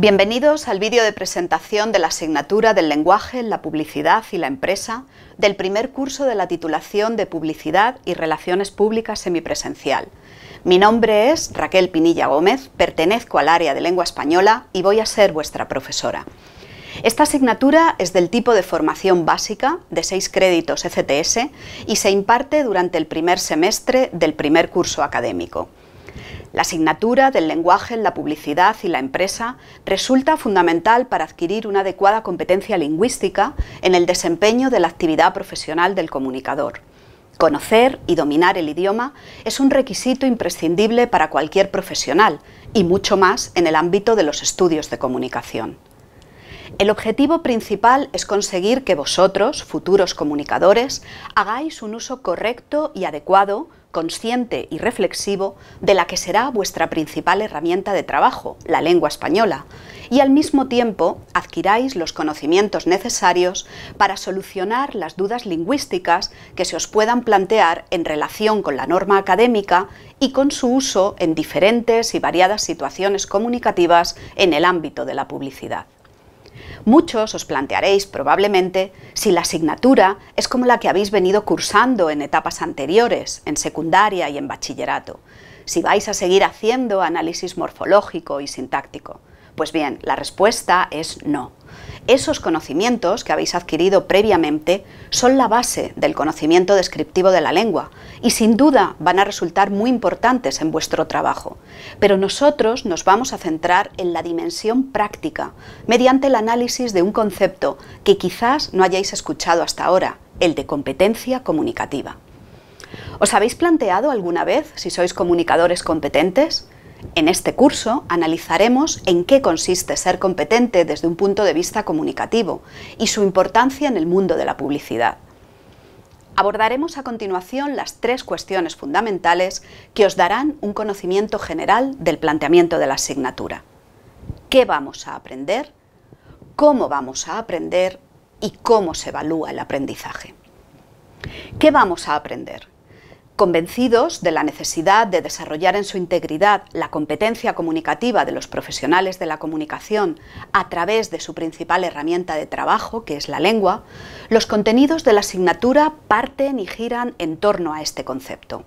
Bienvenidos al vídeo de presentación de la asignatura del lenguaje, la publicidad y la empresa del primer curso de la titulación de Publicidad y Relaciones Públicas Semipresencial. Mi nombre es Raquel Pinilla Gómez, pertenezco al área de lengua española y voy a ser vuestra profesora. Esta asignatura es del tipo de formación básica de seis créditos ECTS y se imparte durante el primer semestre del primer curso académico. La asignatura del lenguaje en la publicidad y la empresa resulta fundamental para adquirir una adecuada competencia lingüística en el desempeño de la actividad profesional del comunicador. Conocer y dominar el idioma es un requisito imprescindible para cualquier profesional y mucho más en el ámbito de los estudios de comunicación. El objetivo principal es conseguir que vosotros, futuros comunicadores, hagáis un uso correcto y adecuado consciente y reflexivo de la que será vuestra principal herramienta de trabajo, la lengua española, y al mismo tiempo adquiráis los conocimientos necesarios para solucionar las dudas lingüísticas que se os puedan plantear en relación con la norma académica y con su uso en diferentes y variadas situaciones comunicativas en el ámbito de la publicidad. Muchos os plantearéis probablemente si la asignatura es como la que habéis venido cursando en etapas anteriores, en secundaria y en bachillerato, si vais a seguir haciendo análisis morfológico y sintáctico. Pues bien, la respuesta es no. Esos conocimientos que habéis adquirido previamente son la base del conocimiento descriptivo de la lengua y sin duda van a resultar muy importantes en vuestro trabajo. Pero nosotros nos vamos a centrar en la dimensión práctica mediante el análisis de un concepto que quizás no hayáis escuchado hasta ahora, el de competencia comunicativa. ¿Os habéis planteado alguna vez si sois comunicadores competentes? En este curso analizaremos en qué consiste ser competente desde un punto de vista comunicativo y su importancia en el mundo de la publicidad. Abordaremos a continuación las tres cuestiones fundamentales que os darán un conocimiento general del planteamiento de la asignatura. ¿Qué vamos a aprender? ¿Cómo vamos a aprender? ¿Y cómo se evalúa el aprendizaje? ¿Qué vamos a aprender? Convencidos de la necesidad de desarrollar en su integridad la competencia comunicativa de los profesionales de la comunicación a través de su principal herramienta de trabajo, que es la lengua, los contenidos de la asignatura parten y giran en torno a este concepto.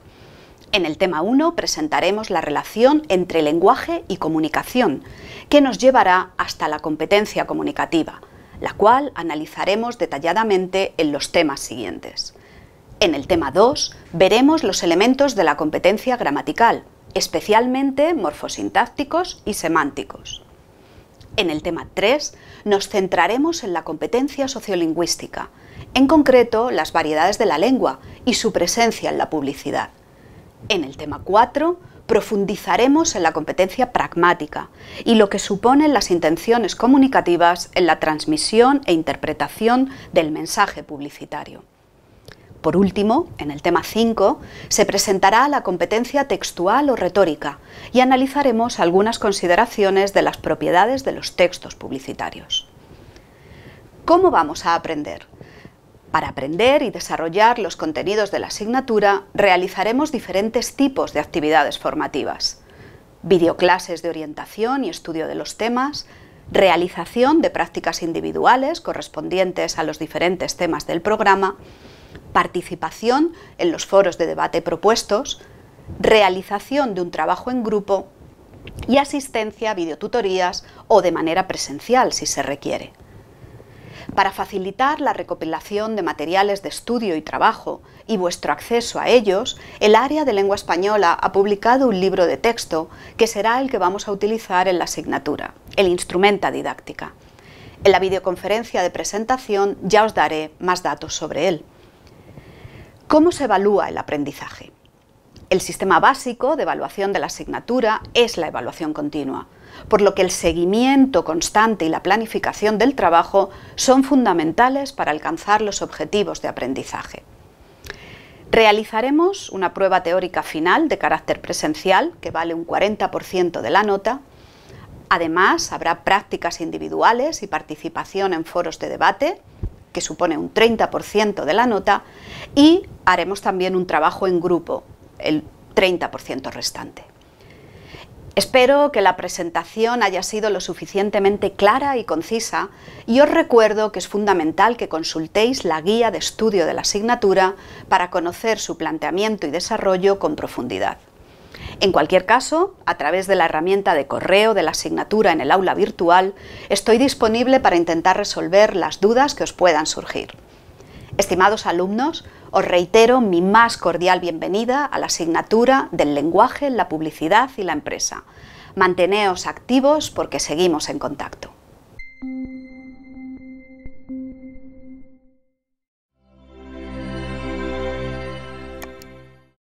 En el tema 1 presentaremos la relación entre lenguaje y comunicación, que nos llevará hasta la competencia comunicativa, la cual analizaremos detalladamente en los temas siguientes. En el tema 2 veremos los elementos de la competencia gramatical, especialmente morfosintácticos y semánticos. En el tema 3 nos centraremos en la competencia sociolingüística, en concreto las variedades de la lengua y su presencia en la publicidad. En el tema 4 profundizaremos en la competencia pragmática y lo que suponen las intenciones comunicativas en la transmisión e interpretación del mensaje publicitario. Por último, en el tema 5, se presentará la competencia textual o retórica y analizaremos algunas consideraciones de las propiedades de los textos publicitarios. ¿Cómo vamos a aprender? Para aprender y desarrollar los contenidos de la asignatura, realizaremos diferentes tipos de actividades formativas. Videoclases de orientación y estudio de los temas, realización de prácticas individuales correspondientes a los diferentes temas del programa, participación en los foros de debate propuestos, realización de un trabajo en grupo y asistencia a videotutorías o de manera presencial si se requiere. Para facilitar la recopilación de materiales de estudio y trabajo y vuestro acceso a ellos, el área de lengua española ha publicado un libro de texto que será el que vamos a utilizar en la asignatura, el Instrumenta Didáctica. En la videoconferencia de presentación ya os daré más datos sobre él. ¿Cómo se evalúa el aprendizaje? El sistema básico de evaluación de la asignatura es la evaluación continua, por lo que el seguimiento constante y la planificación del trabajo son fundamentales para alcanzar los objetivos de aprendizaje. Realizaremos una prueba teórica final de carácter presencial, que vale un 40% de la nota. Además, habrá prácticas individuales y participación en foros de debate que supone un 30% de la nota, y haremos también un trabajo en grupo, el 30% restante. Espero que la presentación haya sido lo suficientemente clara y concisa y os recuerdo que es fundamental que consultéis la guía de estudio de la asignatura para conocer su planteamiento y desarrollo con profundidad. En cualquier caso, a través de la herramienta de correo de la asignatura en el aula virtual, estoy disponible para intentar resolver las dudas que os puedan surgir. Estimados alumnos, os reitero mi más cordial bienvenida a la asignatura del lenguaje, la publicidad y la empresa. Manteneos activos porque seguimos en contacto.